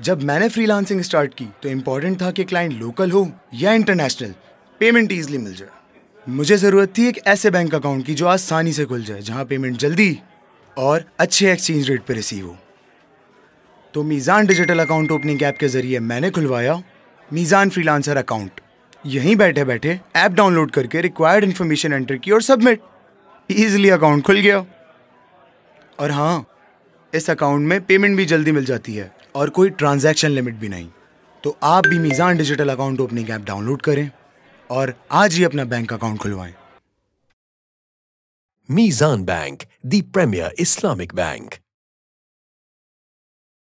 जब मैंने freelancing start की तो इम्पोर्टेंट था कि क्लाइंट लोकल हो या इंटरनेशनल पेमेंट ईजिली मिल जाए मुझे ज़रूरत थी एक ऐसे बैंक अकाउंट की जो आसानी से खुल जाए जहाँ पेमेंट जल्दी और अच्छे एक्सचेंज रेट पर रिसीव हो तो Meezan digital account opening app के ज़रिए मैंने खुलवाया मीज़ान फ्रीलांसर अकाउंट यहीं बैठे बैठे ऐप डाउनलोड करके रिक्वायर्ड इन्फॉर्मेशन एंटर की और सबमिट ईजिली अकाउंट खुल गया और हाँ इस अकाउंट में पेमेंट भी जल्दी मिल जाती है और कोई ट्रांजैक्शन लिमिट भी नहीं तो आप भी Meezan digital account opening app download करें और आज ही अपना बैंक अकाउंट खुलवाएं Meezan bank the premier Islamic bank